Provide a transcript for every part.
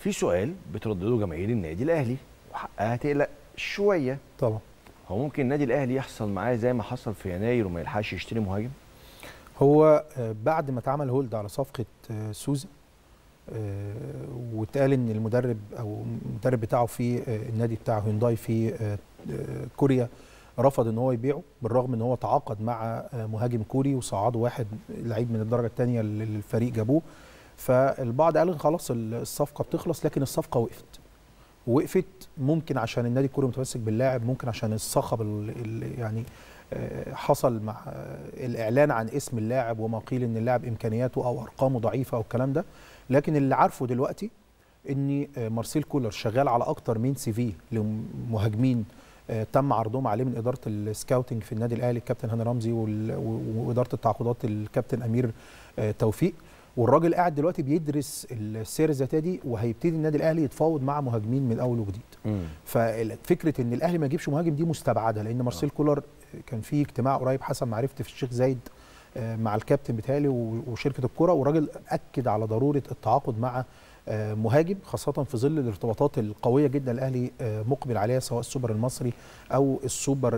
في سؤال بتردده جماهير النادي الاهلي وحقها تقلق شويه طبعا هو ممكن النادي الاهلي يحصل معاه زي ما حصل في يناير وما يلحقش يشتري مهاجم هو آه، بعد ما اتعمل هولد على صفقه آه، سوزي آه، واتقال ان المدرب او المدرب بتاعه في النادي بتاع هيونداي في كوريا رفض ان هو يبيعه بالرغم ان هو تعاقد مع مهاجم كوري وصعده واحد لعيب من الدرجه الثانيه للفريق جابوه فالبعض قال خلاص الصفقه بتخلص لكن الصفقه وقفت وقفت ممكن عشان النادي الكوري متمسك باللاعب ممكن عشان الصخب اللي يعني آه، حصل مع آه، الاعلان عن اسم اللاعب وما قيل ان اللاعب امكانياته او ارقامه ضعيفه او الكلام ده لكن اللي عارفه دلوقتي ان آه، مارسيل كولر شغال على اكتر من سي في لمهاجمين تم عرضهم عليه من اداره السكاوتنج في النادي الاهلي الكابتن هاني رمزي واداره التعاقدات الكابتن امير توفيق والراجل قاعد دلوقتي بيدرس السير الذاتيه دي وهيبتدي النادي الاهلي يتفاوض مع مهاجمين من اول وجديد ففكره ان الاهلي ما يجيبش مهاجم دي مستبعده لان مارسيل آه. كولر كان في اجتماع قريب حسب ما عرفت في الشيخ زايد آه، مع الكابتن بتالي وشركه الكره والراجل اكد على ضروره التعاقد مع آه، مهاجم خاصة في ظل الارتباطات القوية جدا الأهلي مقبل عليها سواء السوبر المصري أو السوبر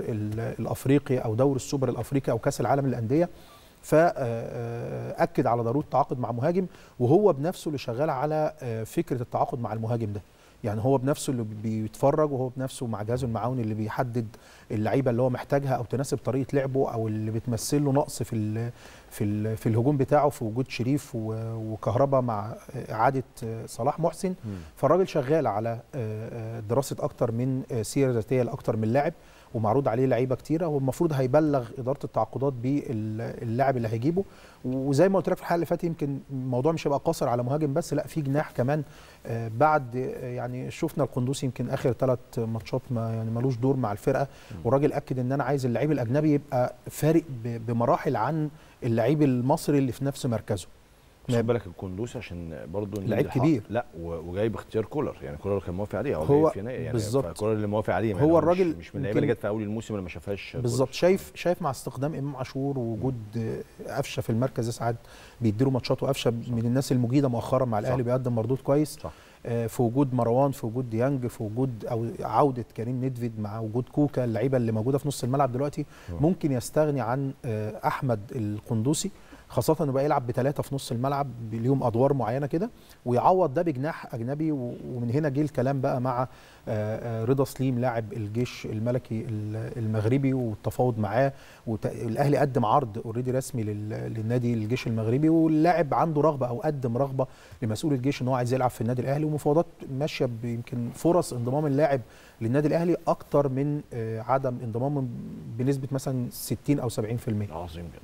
الأفريقي أو دور السوبر الأفريقي أو كأس العالم للأندية فاكد على ضروره التعاقد مع مهاجم وهو بنفسه اللي شغال على آه، فكره التعاقد مع المهاجم ده يعني هو بنفسه اللي بيتفرج وهو بنفسه مع جهازه المعاون اللي بيحدد اللعيبه اللي هو محتاجها او تناسب طريقه لعبه او اللي بتمثل له نقص في الـ في الـ في الهجوم بتاعه في وجود شريف وكهربا مع اعاده آه، صلاح محسن فالراجل شغال على آه، دراسه اكتر من سيره ذاتيه لاكتر من لاعب ومعروض عليه لعيبه كتيره والمفروض هيبلغ اداره التعاقدات باللاعب اللي هيجيبه وزي ما قلت لك في الحلقه اللي فاتت يمكن الموضوع مش هيبقى قاصر على مهاجم بس لا في جناح كمان آه، بعد آه، يعني شفنا القندوسي يمكن اخر ثلاث ماتشات ما يعني ملوش دور مع الفرقه والراجل اكد ان انا عايز اللعيب الاجنبي يبقى فارق بمراحل عن اللعيب المصري اللي في نفس مركزه خد بالك الكندوسي عشان برضه لعيب كبير لا وجايب اختيار كولر يعني كولر كان موافق عليه هو هو في إيه؟ يعني بالظبط كولر اللي موافق عليه هو الراجل مش, مش من اللعيبه اللي جت في اول الموسم اللي ما شافهاش بالظبط شايف شايف مع استخدام امام عاشور ووجود قفشه في المركز ساعات بيديله ماتشات وقفشه من الناس المجيده مؤخرا مع الاهلي بيقدم مردود كويس صح. آه، في وجود مروان في وجود ديانج في وجود او عوده كريم ندفيد مع وجود كوكا اللعيبه اللي موجوده في نص الملعب دلوقتي ممكن يستغني عن آه، احمد القندوسي خاصه انه بقى يلعب بثلاثه في نص الملعب ليهم ادوار معينه كده ويعوض ده بجناح اجنبي ومن هنا جه الكلام بقى مع آه، آه، رضا سليم لاعب الجيش الملكي المغربي والتفاوض معاه والاهلي قدم عرض اوريدي رسمي للنادي الجيش المغربي واللاعب عنده رغبه او قدم رغبه لمسؤول الجيش ان هو عايز يلعب في النادي الاهلي ومفاوضات ماشيه يمكن فرص انضمام اللاعب للنادي الاهلي اكتر من آه، عدم انضمام بنسبه مثلا 60 او 70% عظيم جدا